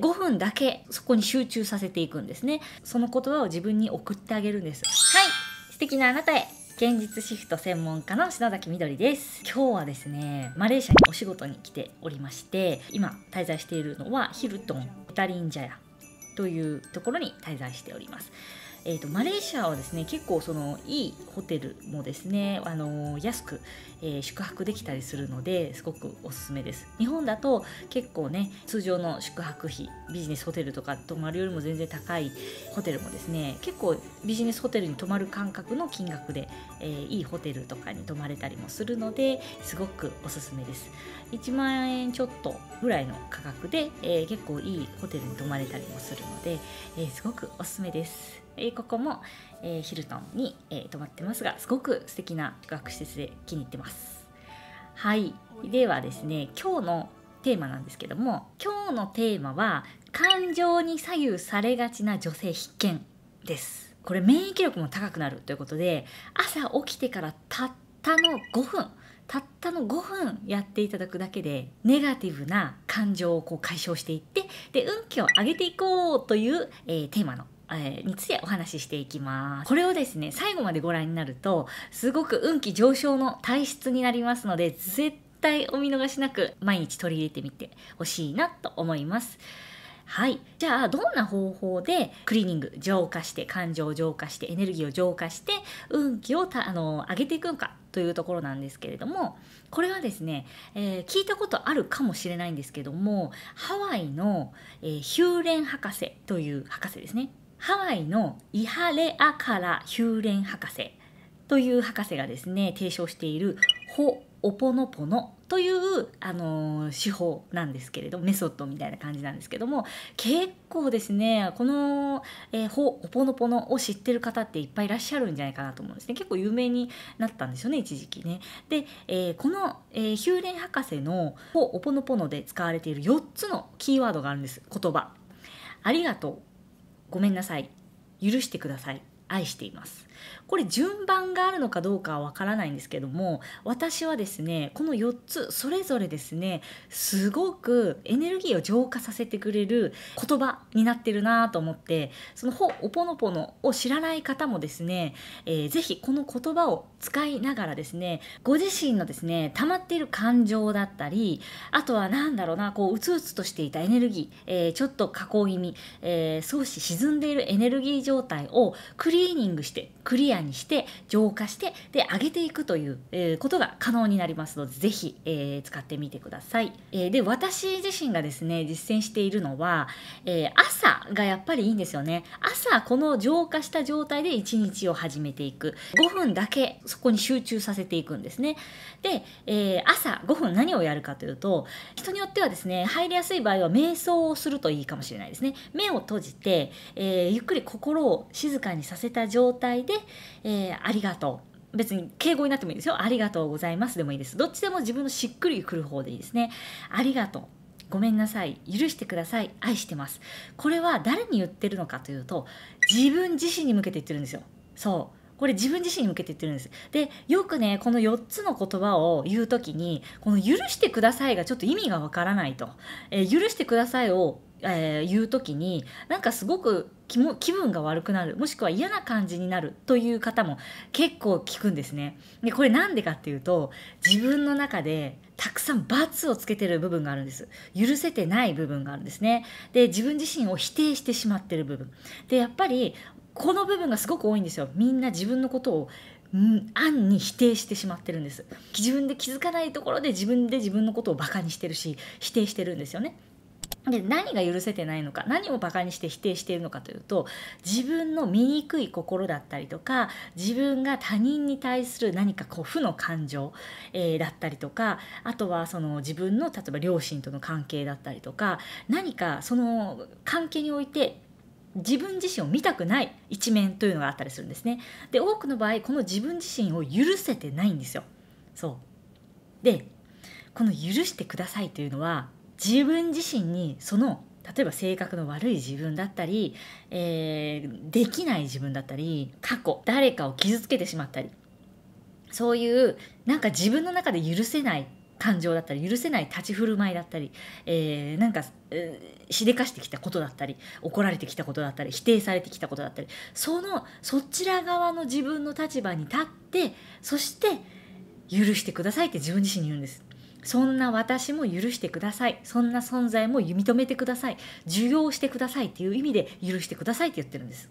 5分だけそこに集中させていくんですねその言葉を自分に送ってあげるんですはい素敵なあなたへ現実シフト専門家の篠崎みどりです今日はですねマレーシアにお仕事に来ておりまして今滞在しているのはヒルトンオタリンジャヤというところに滞在しておりますえーと、マレーシアはですね結構そのいいホテルもですね、あのー、安く、えー、宿泊できたりするのですごくおすすめです日本だと結構ね通常の宿泊費ビジネスホテルとか泊まるよりも全然高いホテルもですね結構ビジネスホテルに泊まる感覚の金額で、えー、いいホテルとかに泊まれたりもするのですごくおすすめです1万円ちょっとぐらいの価格で、え結構いいホテルに泊まれたりもするので、えすごくおすすめですえー、ここも、えー、ヒルトンに、えー、泊まってますがすごく素敵な宿泊施設で気に入ってます。はいではですね今日のテーマなんですけども今日のテーマは感情に左右されがちな女性必見ですこれ免疫力も高くなるということで朝起きてからたったの5分たったの5分やっていただくだけでネガティブな感情をこう解消していってで運気を上げていこうという、えー、テーマのえー、についてお話ししていきます。これをですね、最後までご覧になると、すごく運気上昇の体質になりますので、絶対お見逃しなく毎日取り入れてみてほしいなと思います。はい。じゃあ、どんな方法でクリーニング浄化して、感情を浄化して、エネルギーを浄化して、運気をあの上げていくのかというところなんですけれども、これはですね、えー、聞いたことあるかもしれないんですけども、ハワイの、えー、ヒューレン博士という博士ですね。ハワイのイハレアカラ・ヒューレン博士という博士がですね提唱しているホ・オポノポノという、あの手法なんですけれどメソッドみたいな感じなんですけども結構ですねこの、えー、ほおポノぽを知ってる方っていっぱいいらっしゃるんじゃないかなと思うんですね結構有名になったんですよね一時期ね。で、えー、この、えー、ヒューレン博士のホ・オポノポノで使われている4つのキーワードがあるんです言葉。ありがとうごめんなさい許してください愛していますこれ順番があるのかどうかはわからないんですけども私はですねこの4つそれぞれですねすごくエネルギーを浄化させてくれる言葉になってるなと思ってその「ほおぽのぽの」を知らない方もですね、えー、ぜひこの言葉を使いながらですねご自身のですね溜まっている感情だったりあとは何だろうなこううつうつとしていたエネルギー、えー、ちょっと加工気味、えー、少し沈んでいるエネルギー状態をクリーニングしてククリアにして浄化してで上げていくという、えー、ことが可能になりますのでぜひ、えー、使ってみてください。えー、で私自身がですね実践しているのは、え朝がやっぱりいいんですよね。朝この浄化した状態で一日を始めていく5分だけそこに集中させていくんですね。で、え朝5分何をやるかというと人によってはですね入りやすい場合は瞑想をするといいかもしれないですね。目を閉じて、えゆっくり心を静かにさせた状態でで、えー、ありがとう。別に敬語になってもいいですよ。ありがとうございますでもいいです。どっちでも自分のしっくりくる方でいいですね。ありがとう。ごめんなさい。許してください。愛してます。これは誰に言ってるのかというと、自分自身に向けて言ってるんですよ。そう。これ自分自身に向けて言ってるんです。で、よくね、この4つの言葉を言うときに、この許してくださいがちょっと意味がわからないと。えー、許してくださいを、えー、言うときに、なんかすごく気も気分が悪くなるもしくは嫌な感じになるという方も結構聞くんですね。でこれなんでかっていうと自分の中でたくさん罰をつけてる部分があるんです。許せてない部分があるんですね。で自分自身を否定してしまってる部分。でやっぱりこの部分がすごく多いんですよみんな自分のことを暗に否定してしまってるんです自分で気づかないところで自分で自分のことをバカにしてるし否定してるんですよねで何が許せてないのか何をバカにして否定しているのかというと自分の醜い心だったりとか自分が他人に対する何かこう負の感情、えー、だったりとかあとはその自分の例えば両親との関係だったりとか何かその関係において自分自身を見たくない一面というのがあったりするんですね。で多くの場合この自分自身を許せてないんですよ。そうでこの「許してください」というのは自分自身にその例えば性格の悪い自分だったり、えー、できない自分だったり過去誰かを傷つけてしまったりそういうなんか自分の中で許せない感情だったり許せない立ち振る舞いだったり、えー、なんか、えー、しでかしてきたことだったり怒られてきたことだったり否定されてきたことだったりそのそちら側の自分の立場に立ってそして許してくださいって自分自身に言うんです。そんな私も許してください。そんな存在も認めてください。受容してくださいっていう意味で許してくださいって言ってるんです。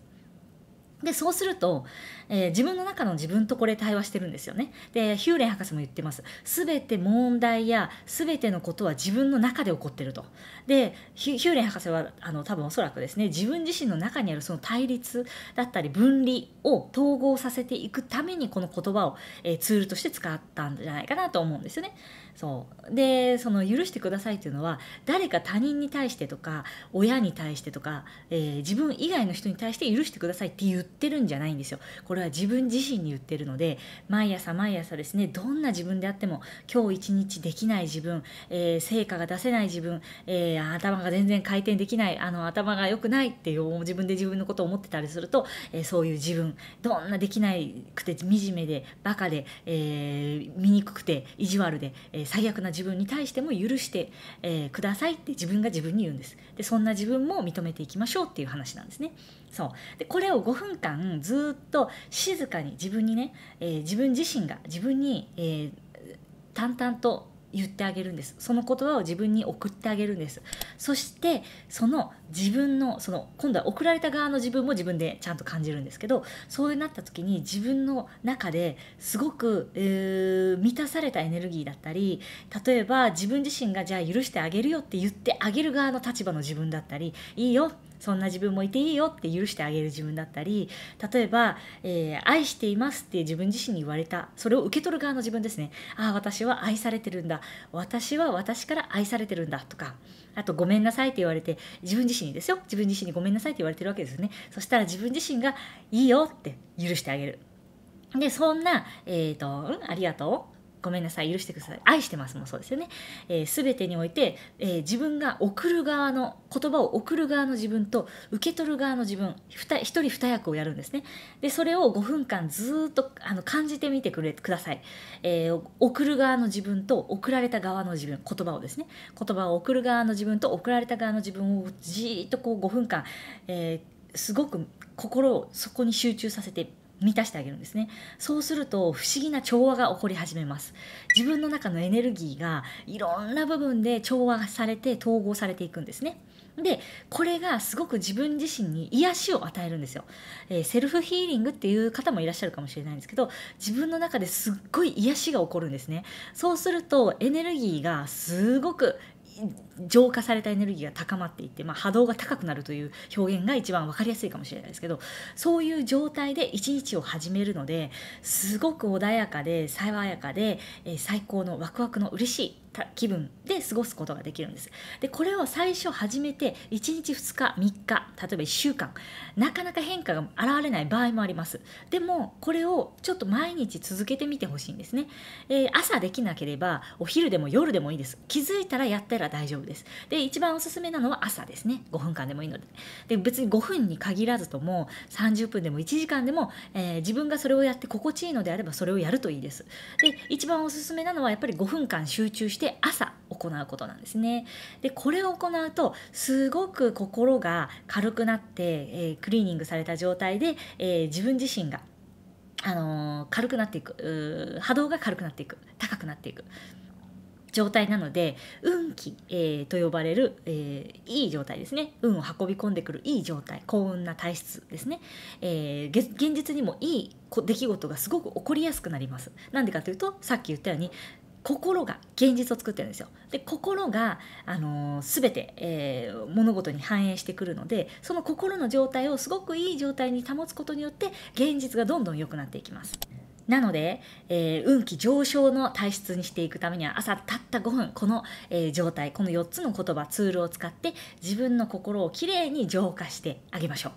でそうすると、えー、自分の中の自分とこれ対話してるんですよね。でヒューレン博士も言ってます。すべて問題やすべてのことは自分の中で起こってると。でヒューレン博士はあの多分おそらくですね自分自身の中にあるその対立だったり分離を統合させていくためにこの言葉を、えー、ツールとして使ったんじゃないかなと思うんですよね。そうでその「許してください」というのは誰か他人に対してとか親に対してとか、えー、自分以外の人に対して許してくださいっていうってるんじゃないんですよこれは自分自身に言ってるので毎朝毎朝ですねどんな自分であっても今日一日できない自分、えー、成果が出せない自分、えー、頭が全然回転できないあの頭が良くないっていう自分で自分のことを思ってたりすると、えー、そういう自分どんなできなくて惨めでバカで、えー、醜くて意地悪で、えー、最悪な自分に対しても許して、えー、くださいって自分が自分に言うんですでそんな自分も認めていきましょうっていう話なんですね。そうでこれを5分間ずっと静かに自分にね、えー、自分自身が自分に、えー、淡々と言ってあげるんですその言葉を自分に送ってあげるんですそしてその自分のその今度は送られた側の自分も自分でちゃんと感じるんですけどそうなった時に自分の中ですごく、えー、満たされたエネルギーだったり例えば自分自身がじゃあ許してあげるよって言ってあげる側の立場の自分だったりいいよそんな自分もいていいよって許してあげる自分だったり例えば、えー、愛していますって自分自身に言われたそれを受け取る側の自分ですねああ私は愛されてるんだ私は私から愛されてるんだとかあとごめんなさいって言われて自分自身にですよ自分自身にごめんなさいって言われてるわけですねそしたら自分自身がいいよって許してあげるでそんな、えーと、と、うん、ありがとうごめんなさい許してください愛してますもそうですよね、えー、全てにおいて、えー、自分が送る側の言葉を送る側の自分と受け取る側の自分一人二役をやるんですねでそれを5分間ずっとあの感じてみてくれください、えー、送る側の自分と送られた側の自分言葉をですね言葉を送る側の自分と送られた側の自分をじーっとこう5分間、えすごく心をそこに集中させて満たしてあげるんですねそうすると不思議な調和が起こり始めます自分の中のエネルギーがいろんな部分で調和されて統合されていくんですねでこれがすごく自分自身に癒しを与えるんですよ、えー、セルフヒーリングっていう方もいらっしゃるかもしれないんですけど自分の中ですっごい癒しが起こるんですねそうするとエネルギーがすごく浄化されたエネルギーが高まっていって、まあ、波動が高くなるという表現が一番分かりやすいかもしれないですけどそういう状態で一日を始めるのですごく穏やかで爽やかで、えー、最高のワクワクの嬉しい気分で過ごすことができるんですでこれを最初始めて1日2日3日例えば1週間なかなか変化が現れない場合もありますでもこれをちょっと毎日続けてみてほしいんですね、えー、朝できなければお昼でも夜でもいいです気づいたらやったら大丈夫ですで一番おすすめなのは朝ですね5分間でもいいのでで別に5分に限らずとも30分でも1時間でも、えー、自分がそれをやって心地いいのであればそれをやるといいですで一番おすすめなのはやっぱり5分間集中してして朝行うことなんですね。でこれを行うとすごく心が軽くなって、えー、クリーニングされた状態で、えー、自分自身が、あのー、軽くなっていく波動が軽くなっていく高くなっていく。状態なので運気、えー、と呼ばれる、えー、いい状態ですね運を運び込んでくるいい状態幸運な体質ですね、えー、現実にもいい出来事がすごく起こりやすくなりますなんでかというとさっき言ったように心が現実を作ってるんですよ。で心が、あのー、全て、えー、物事に反映してくるのでその心の状態をすごくいい状態に保つことによって現実がどんどん良くなっていきます。なので、えー、運気上昇の体質にしていくためには朝たった5分この、えー、状態この4つの言葉ツールを使って自分の心をきれいに浄化してあげましょう。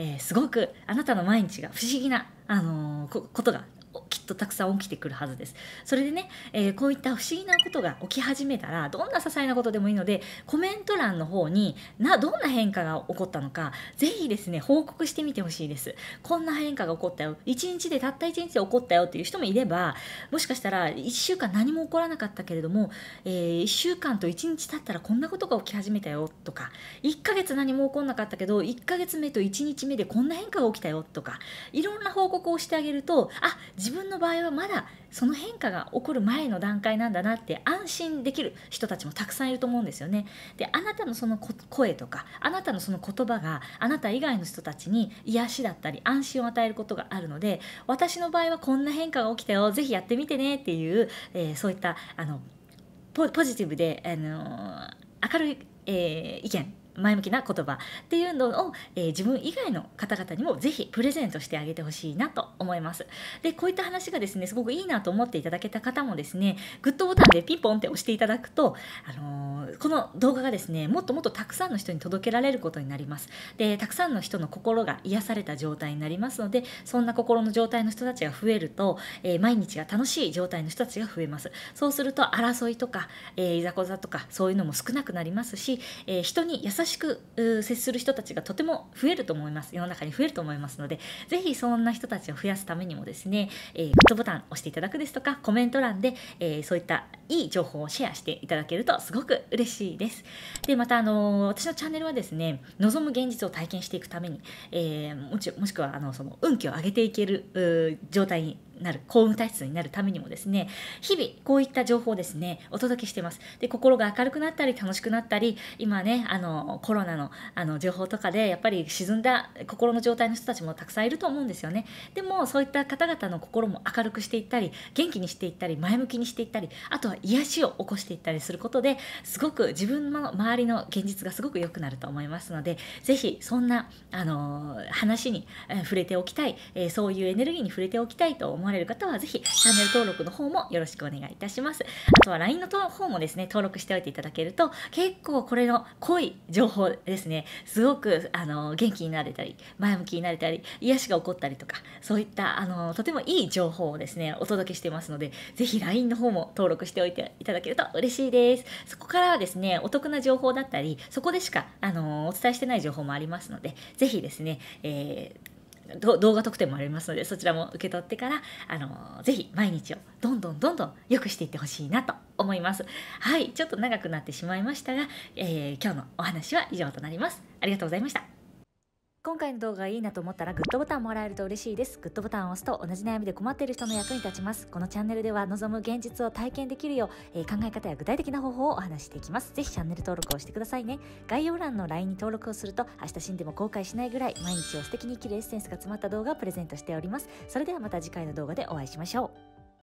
えー、すごくあなたの毎日が不思議な、あのー、ことがきっとたくさん起きてくるはずです。それでね、えー、こういった不思議なことが起き始めたらどんな些細なことでもいいのでコメント欄の方になどんな変化が起こったのかぜひですね報告してみてほしいです。こんな変化が起こったよ1日でたった1日で起こったよっていう人もいればもしかしたら1週間何も起こらなかったけれども、えー、1週間と1日経ったらこんなことが起き始めたよとか1ヶ月何も起こらなかったけど1ヶ月目と1日目でこんな変化が起きたよとかいろんな報告をしてあげるとあ自自分の場合はまだその変化が起こる前の段階なんだなって安心できる人たちもたくさんいると思うんですよね。であなたのその声とかあなたのその言葉があなた以外の人たちに癒しだったり安心を与えることがあるので私の場合はこんな変化が起きたよぜひやってみてねっていう、えー、そういったあのポジティブで、あのー、明るい、えー、意見前向きな言葉っていうのを、えー、自分以外の方々にもぜひプレゼントしてあげてほしいなと思います。でこういった話がですねすごくいいなと思っていただけた方もですねグッドボタンでピンポンって押していただくと、あのー、この動画がですねもっともっとたくさんの人に届けられることになります。でたくさんの人の心が癒された状態になりますのでそんな心の状態の人たちが増えると、えー、毎日が楽しい状態の人たちが増えます。そうすると争いとか、えいざこざとかそういうのも少なくなりますし、え人に優ししく接する人たちがとても増えると思います世の中に増えると思いますのでぜひそんな人たちを増やすためにもですね、えー、グッドボタン押していただくですとかコメント欄で、えー、そういったいい情報をシェアしていただけるとすごく嬉しいですでまたあのー、私のチャンネルはですね望む現実を体験していくために、えー、もしもしくはあのその運気を上げていける状態になる幸運体質になるためにもですね日々こういった情報をですねお届けしてますで心が明るくなったり楽しくなったり今ねあのコロナのあの情報とかでやっぱり沈んだ心の状態の人たちもたくさんいると思うんですよねでもそういった方々の心も明るくしていったり元気にしていったり前向きにしていったりあとは癒しを起こしていったりすることですごく自分の周りの現実がすごく良くなると思いますので是非そんなあの話に触れておきたい、えそういうエネルギーに触れておきたいと思いますわれる方は、ぜひチャンネル登録の方もよろしくお願いいたします。あとは LINE の方もですね、登録しておいていただけると、結構これの濃い情報ですね、すごくあの元気になれたり、前向きになれたり、癒しが起こったりとか、そういったあのとてもいい情報をですね、お届けしてますので、ぜひ LINE の方も登録しておいていただけると嬉しいです。そこからはですね、お得な情報だったり、そこでしかあのお伝えしてない情報もありますので、ぜひですね、えー動画特典もありますのでそちらも受け取ってからあのぜひ毎日をどんどんどんどん良くしていってほしいなと思いますはいちょっと長くなってしまいましたが、えー、今日のお話は以上となりますありがとうございました今回の動画がいいなと思ったらグッドボタンもらえると嬉しいです。グッドボタンを押すと同じ悩みで困っている人の役に立ちます。このチャンネルでは望む現実を体験できるよう、えー、考え方や具体的な方法をお話していきます。ぜひチャンネル登録をしてくださいね。概要欄の LINE に登録をすると明日死んでも後悔しないぐらい毎日を素敵に生きるエッセンスが詰まった動画をプレゼントしております。それではまた次回の動画でお会いしましょう。